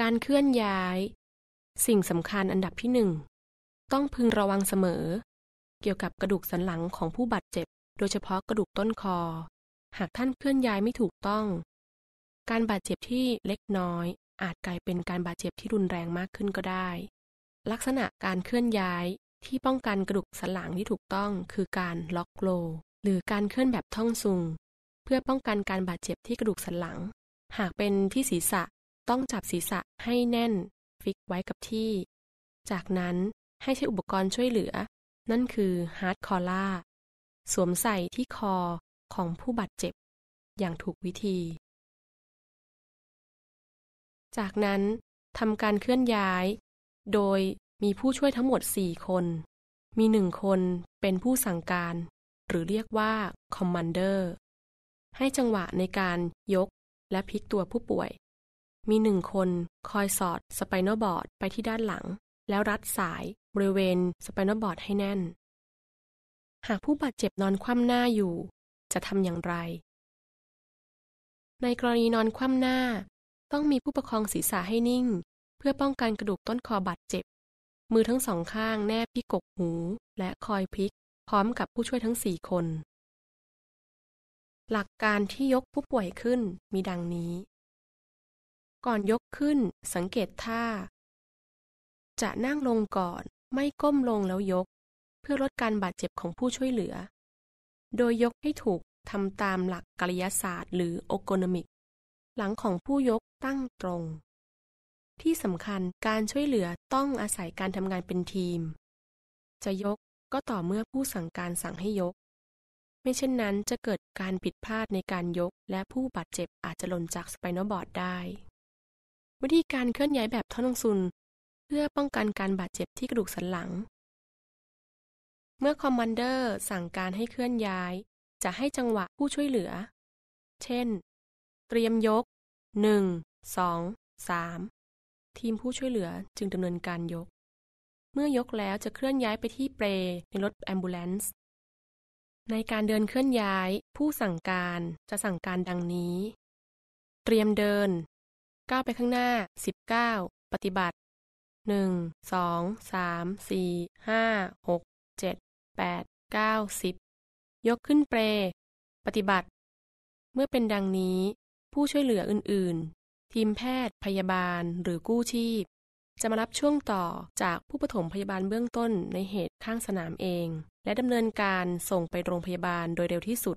การเคลื่อนย้าย สิ่งสำคัญอันดับที่หนึ่งต้องพึงระวังเสมอ เกี่ยวกับกระดูกสันหลังของผู้บาดเจ็บ โดยเฉพาะกระดูกต้นคอ หากท่านเคลื่อนย้ายไม่ถูกต้อง การบาดเจ็บที่เล็กน้อย อาจกลายเป็นการบาดเจ็บที่รุนแรงมากขึ้นก็ได้ ลักษณะการเคลื่อนย้ายที่ป้องกันกระดูกสันหลังที่ถูกต้องคือการล็อกโลหรือการเคลื่อนแบบท่องซุงเพื่อป้องกันการบาดเจ็บที่กระดูกสันหลัง หากเป็นที่ศีรษะต้องจับศีรษะให้แน่น ฟิกไว้กับที่ จากนั้นให้ใช้อุปกรณ์ช่วยเหลือ นั่นคือฮาร์ดคอล่าสวมใส่ที่คอของผู้บาดเจ็บ อย่างถูกวิธี จากนั้นทำการเคลื่อนย้าย โดยมีผู้ช่วยทั้งหมด 4 คน มีหนึ่งคนเป็นผู้สั่งการ หรือเรียกว่าคอมมานเดอร์ให้จังหวะในการยกและพลิกตัวผู้ป่วยมีหนึ่งคนคอยสอดสไปนอบอร์ดไปที่ด้านหลัง แล้วรัดสาย บริเวณสไปนอบอร์ดให้แน่น หากผู้บาดเจ็บนอนคว่ำหน้าอยู่ จะทำอย่างไร ในกรณีนอนคว่ำหน้า ต้องมีผู้ประคองศีรษะให้นิ่ง เพื่อป้องกันกระดูกต้นคอบาดเจ็บ มือทั้งสองข้าง แนบที่กกหูและคอยพลิก พร้อมกับผู้ช่วยทั้งสี่คน หลักการที่ยกผู้ป่วยขึ้นมีดังนี้ก่อนยกขึ้นสังเกตท่า จะนั่งลงก่อนไม่ก้มลงแล้วยก เพื่อลดการบาดเจ็บของผู้ช่วยเหลือ โดยยกให้ถูกทำตามหลักกริยศาสตร์หรือโอโกนมิก หลังของผู้ยกตั้งตรง ที่สำคัญการช่วยเหลือต้องอาศัยการทำงานเป็นทีม จะยกก็ต่อเมื่อผู้สั่งการสั่งให้ยก ไม่เช่นนั้นจะเกิดการผิดพลาดในการยกและผู้บาดเจ็บอาจจะหล่นจากสไปนอบอร์ดได้วิธีการเคลื่อนย้ายแบบท่อนงซุน เพื่อป้องกันการบาดเจ็บที่กระดูกสันหลัง เมื่อคอมมานเดอร์สั่งการให้เคลื่อนย้ายจะให้จังหวะผู้ช่วยเหลือ เช่น เตรียมยก1 2 3ทีมผู้ช่วยเหลือจึงดำเนินการยก เมื่อยกแล้วจะเคลื่อนย้ายไปที่เปรในรถแอมบูเลนส์ในการเดินเคลื่อนย้ายผู้สั่งการจะสั่งการดังนี้ เตรียมเดินก้าวไปข้างหน้า 19 ปฏิบัติ 1 2 3 4 5 6 7 8 9 10 ยกขึ้นเปรปฏิบัติ เมื่อเป็นดังนี้ผู้ช่วยเหลืออื่นๆ ทีมแพทย์พยาบาลหรือกู้ชีพ จะมารับช่วงต่อจากผู้ปฐมพยาบาลเบื้องต้นในเหตุข้างสนามเอง และดำเนินการส่งไปโรงพยาบาลโดยเร็วที่สุด